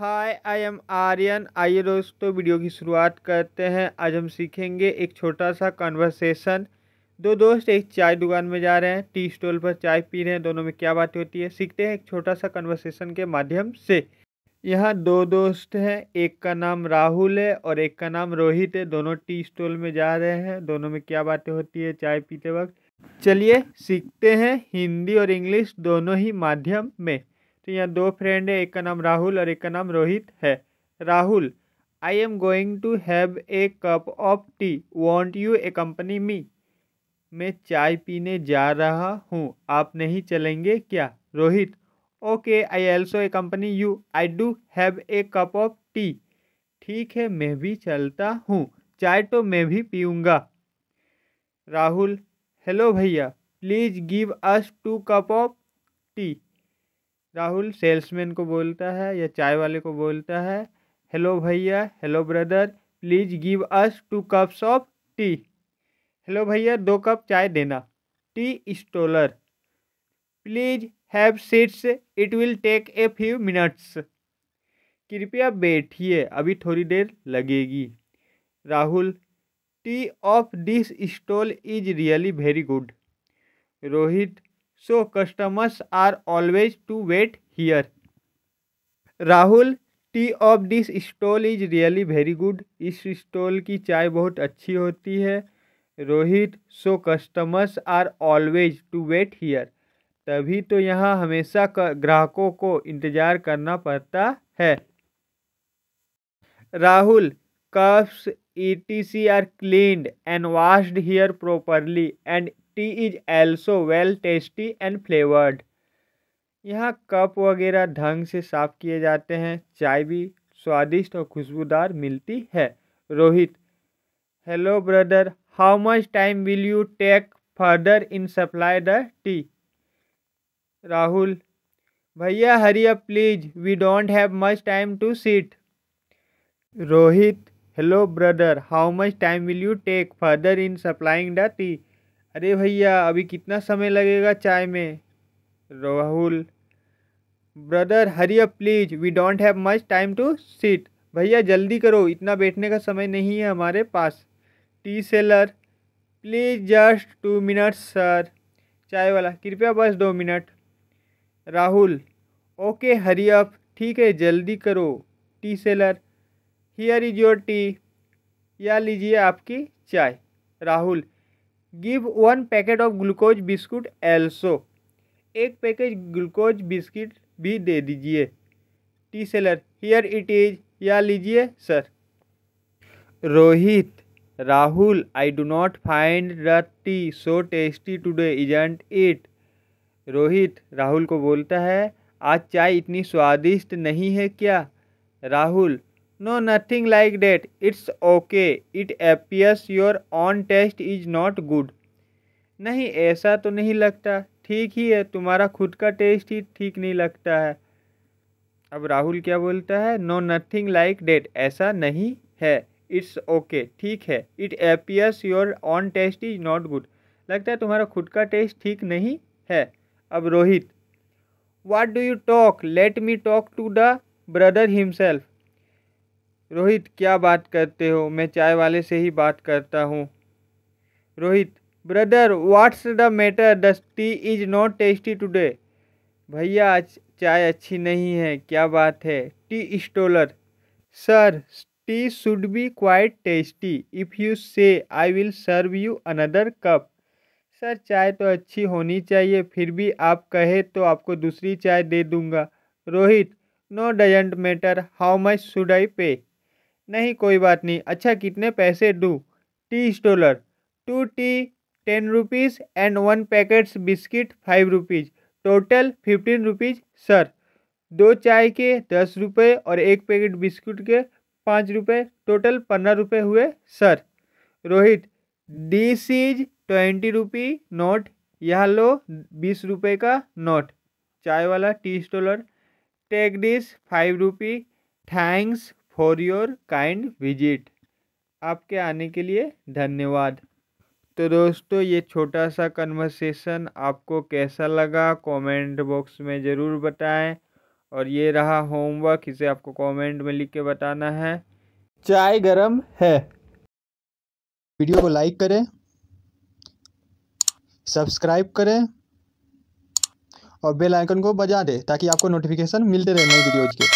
hi I am Aryan आइए दोस्तों video की शुरुआत करते हैं आज हम सीखेंगे एक छोटा सा कन्वर्सेशन दो दोस्त एक चाय दुकान में जा रहे हैं टी स्टॉल पर चाय पी रहे हैं दोनों में क्या बातें होती है सीखते हैं एक छोटा सा कन्वर्सेशन के माध्यम से यहाँ दो दोस्त हैं एक का नाम राहुल है और एक का नाम रोहित है दोनों टी स्टॉल में जा रहे हैं दोनों में क्या बातें होती है चाय पीते वक्त चलिए सीखते हैं हिंदी और इंग्लिश दोनों ही माध्यम में तो यहाँ दो फ्रेंड है एक का नाम राहुल और एक का नाम रोहित है Rahul I am going to have a cup of tea want you a company me मैं चाय पीने जा रहा हूँ आप नहीं चलेंगे क्या Rohit okay I also a company you I do have a cup of tea ठीक है मैं भी चलता हूँ चाय तो मैं भी पीऊँगा राहुल हेलो भैया please give us two cup of tea Rahul salesman को बोलता है या चाय वाले को बोलता है हेलो भैया hello brother please give us two cups of tea hello भैया दो कप चाय देना tea staller please have seats it will take a few minutes कृपया बैठिए अभी थोड़ी देर लगेगी Rahul tea of this stall is really very good Rohit so customers are always to wait here Rahul tea of this stall is really very good इस stall की चाय बहुत अच्छी होती है Rohit so customers are always to wait here तभी तो यहाँ हमेशा ग्राहकों को इंतज़ार करना पड़ता है Rahul cups E T C are cleaned and washed here properly and tea is also well tasty and flavoured यहाँ कप वगैरह ढंग से साफ़ किए जाते हैं चाय भी स्वादिष्ट और खुशबूदार मिलती है Rohit hello brother how much time will you take further in supply the tea Rahul भैया hurry please we don't have much time to seat Rohit hello brother how much time will you take further in supplying the tea अरे भैया अभी कितना समय लगेगा चाय में Rahul brother hurry up please we don't have much time to seat भैया जल्दी करो इतना बैठने का समय नहीं है हमारे पास tea seller please just two minutes sir चाय वाला कृपया बस दो मिनट राहुल ओके हरी अप ठीक है जल्दी करो tea seller here is your tea या लीजिए आपकी चाय Rahul give one packet of glucose biscuit also एक पैकेट ग्लूकोज बिस्किट भी दे दीजिए tea seller here it is या लीजिए sir Rohit Rahul I do not find the tea so tasty today isn't it Rohit Rahul को बोलता है आज चाय इतनी स्वादिष्ट नहीं है क्या Rahul no nothing like that it's okay it appears your own taste is not good नहीं ऐसा तो नहीं लगता ठीक ही है तुम्हारा खुद का टेस्ट ही ठीक नहीं लगता है अब राहुल क्या बोलता है नो नथिंग लाइक डेट ऐसा नहीं है इट्स ओके ठीक है it appears your own taste is not good लगता है तुम्हारा खुद का टेस्ट ठीक नहीं है अब Rohit what do you talk let me talk to the brother himself Rohit क्या बात करते हो मैं चाय वाले से ही बात करता हूँ Rohit brother what's the matter the tea is not tasty today भैया आज चाय अच्छी नहीं है क्या बात है tea seller sir tea should be quite tasty if you say I will serve you another cup sir चाय तो अच्छी होनी चाहिए फिर भी आप कहे तो आपको दूसरी चाय दे दूंगा Rohit no doesn't matter how much should I pay नहीं कोई बात नहीं अच्छा कितने पैसे डू tea seller two tea ten rupees and one packets biscuit five rupees total fifteen rupees sir दो चाय के दस रुपये और एक पैकेट बिस्कुट के पाँच रुपये टोटल पंद्रह रुपये हुए sir Rohit this is twenty rupee note यह लो बीस रुपये का नोट चाय वाला tea seller take this five rupee thanks for your kind visit आपके आने के लिए धन्यवाद तो दोस्तों ये छोटा सा कन्वर्सेशन आपको कैसा लगा कमेंट बॉक्स में ज़रूर बताएं और ये रहा होमवर्क इसे आपको कमेंट में लिख के बताना है चाय गरम है वीडियो को लाइक करें सब्सक्राइब करें और बेल आइकन को बजा दें ताकि आपको नोटिफिकेशन मिलते रहे नई वीडियोज़ के